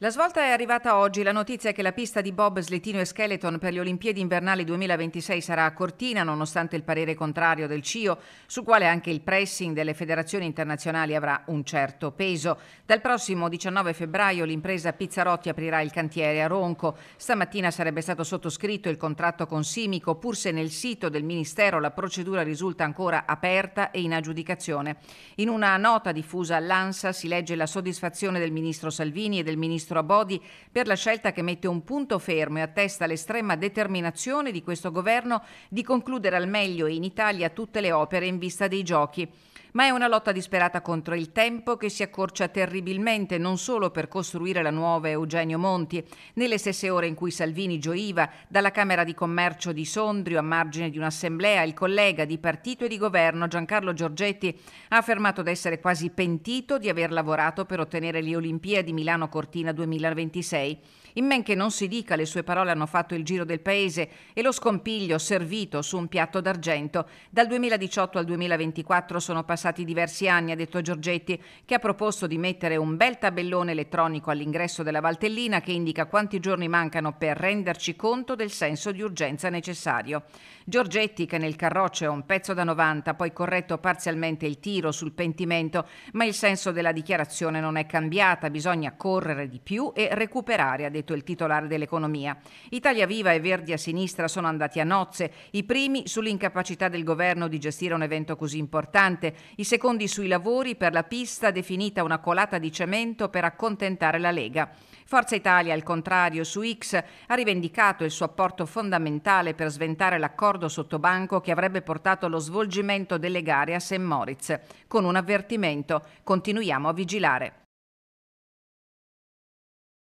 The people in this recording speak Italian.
La svolta è arrivata oggi. La notizia è che la pista di Bob Slettino e Skeleton per le Olimpiadi invernali 2026 sarà a Cortina, nonostante il parere contrario del CIO, sul quale anche il pressing delle federazioni internazionali avrà un certo peso. Dal prossimo 19 febbraio l'impresa Pizzarotti aprirà il cantiere a Ronco. Stamattina sarebbe stato sottoscritto il contratto con Simico, pur se nel sito del Ministero la procedura risulta ancora aperta e in aggiudicazione. In una nota diffusa all'ANSA si legge la soddisfazione del ministro Salvini e del ministro ministro Abodi per la scelta che mette un punto fermo e attesta l'estrema determinazione di questo governo di concludere al meglio in Italia tutte le opere in vista dei giochi ma è una lotta disperata contro il tempo che si accorcia terribilmente non solo per costruire la nuova Eugenio Monti, nelle stesse ore in cui Salvini gioiva dalla Camera di Commercio di Sondrio a margine di un'assemblea, il collega di partito e di governo Giancarlo Giorgetti ha affermato d'essere quasi pentito di aver lavorato per ottenere le Olimpiadi Milano Cortina 2026. In men che non si dica, le sue parole hanno fatto il giro del paese e lo scompiglio servito su un piatto d'argento. Dal 2018 al 2024 sono passati passati diversi anni, ha detto Giorgetti, che ha proposto di mettere un bel tabellone elettronico all'ingresso della Valtellina che indica quanti giorni mancano per renderci conto del senso di urgenza necessario. Giorgetti, che nel carroccio è un pezzo da 90, poi corretto parzialmente il tiro sul pentimento, ma il senso della dichiarazione non è cambiata, bisogna correre di più e recuperare, ha detto il titolare dell'economia. Italia Viva e Verdi a sinistra sono andati a nozze, i primi sull'incapacità del governo di gestire un evento così importante, i secondi sui lavori per la pista definita una colata di cemento per accontentare la Lega. Forza Italia, al contrario, su X ha rivendicato il suo apporto fondamentale per sventare l'accordo sottobanco che avrebbe portato allo svolgimento delle gare a St. Moritz, con un avvertimento continuiamo a vigilare.